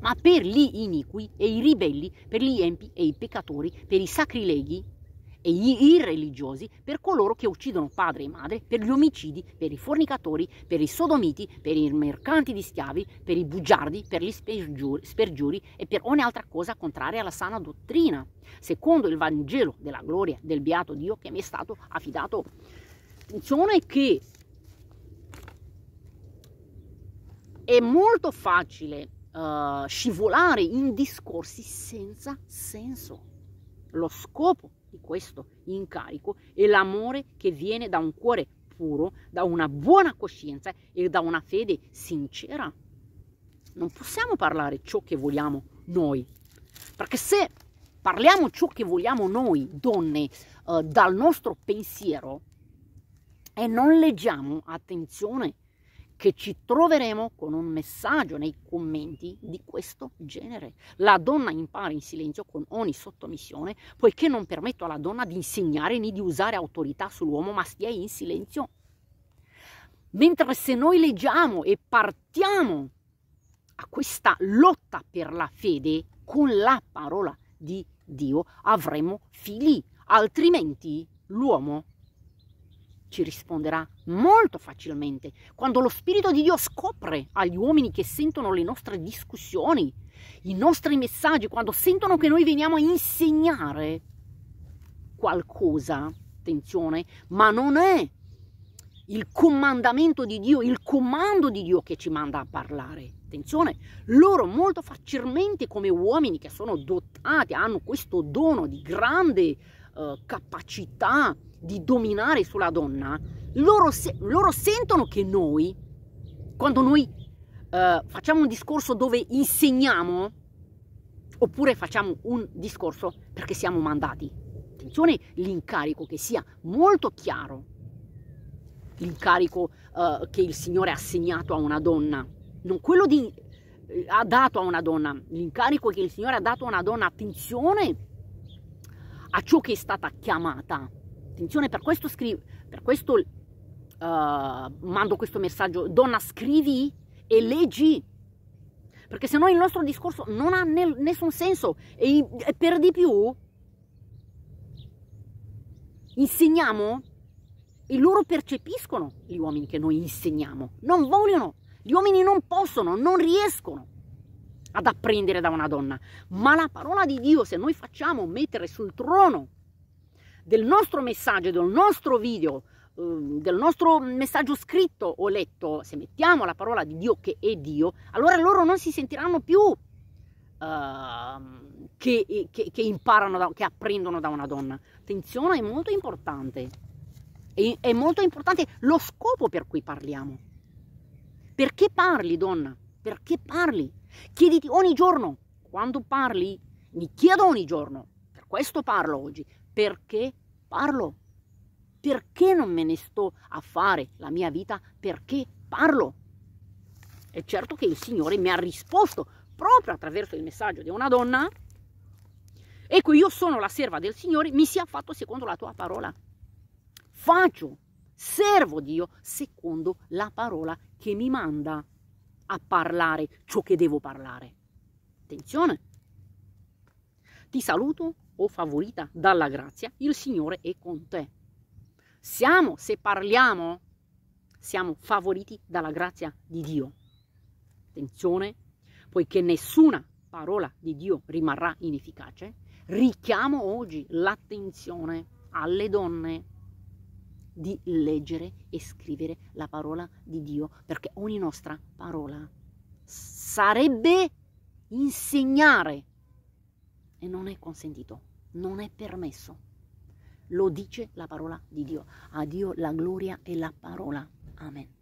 ma per gli iniqui e i ribelli, per gli empi e i peccatori, per i sacrileghi e gli irreligiosi per coloro che uccidono padre e madre, per gli omicidi, per i fornicatori, per i sodomiti, per i mercanti di schiavi, per i bugiardi, per gli spergiuri, spergiuri e per ogni altra cosa contraria alla sana dottrina, secondo il Vangelo della gloria del beato Dio che mi è stato affidato. Attenzione che è molto facile uh, scivolare in discorsi senza senso. Lo scopo di questo incarico è l'amore che viene da un cuore puro, da una buona coscienza e da una fede sincera. Non possiamo parlare ciò che vogliamo noi, perché se parliamo ciò che vogliamo noi, donne, eh, dal nostro pensiero e non leggiamo, attenzione, che ci troveremo con un messaggio nei commenti di questo genere. La donna impara in silenzio con ogni sottomissione, poiché non permetto alla donna di insegnare né di usare autorità sull'uomo, ma stia in silenzio. Mentre se noi leggiamo e partiamo a questa lotta per la fede con la parola di Dio, avremo figli, altrimenti l'uomo ci risponderà molto facilmente quando lo Spirito di Dio scopre agli uomini che sentono le nostre discussioni, i nostri messaggi, quando sentono che noi veniamo a insegnare qualcosa, attenzione, ma non è il comandamento di Dio, il comando di Dio che ci manda a parlare. Attenzione, loro molto facilmente come uomini che sono dotati, hanno questo dono di grande eh, capacità, di dominare sulla donna, loro, se loro sentono che noi, quando noi eh, facciamo un discorso dove insegniamo, oppure facciamo un discorso perché siamo mandati. Attenzione, l'incarico che sia molto chiaro, l'incarico eh, che il Signore ha assegnato a una donna, non quello di eh, ha dato a una donna, l'incarico che il Signore ha dato a una donna, attenzione a ciò che è stata chiamata. Attenzione, per questo scrivo, per questo uh, mando questo messaggio, donna scrivi e leggi, perché se no il nostro discorso non ha nel, nessun senso e, e per di più insegniamo e loro percepiscono gli uomini che noi insegniamo, non vogliono, gli uomini non possono, non riescono ad apprendere da una donna, ma la parola di Dio se noi facciamo mettere sul trono del nostro messaggio, del nostro video, ehm, del nostro messaggio scritto o letto, se mettiamo la parola di Dio che è Dio, allora loro non si sentiranno più uh, che, che, che, imparano, da, che apprendono da una donna. Attenzione, è molto importante. È, è molto importante lo scopo per cui parliamo. Perché parli, donna? Perché parli? Chiediti ogni giorno, quando parli, mi chiedo ogni giorno, per questo parlo oggi, perché parlo? Perché non me ne sto a fare la mia vita? Perché parlo? E certo che il Signore mi ha risposto proprio attraverso il messaggio di una donna. Ecco, io sono la serva del Signore, mi sia fatto secondo la tua parola. Faccio, servo Dio secondo la parola che mi manda a parlare ciò che devo parlare. Attenzione! Ti saluto o favorita dalla grazia, il Signore è con te. Siamo, se parliamo, siamo favoriti dalla grazia di Dio. Attenzione, poiché nessuna parola di Dio rimarrà inefficace, richiamo oggi l'attenzione alle donne di leggere e scrivere la parola di Dio, perché ogni nostra parola sarebbe insegnare e non è consentito non è permesso. Lo dice la parola di Dio. A Dio la gloria e la parola. Amen.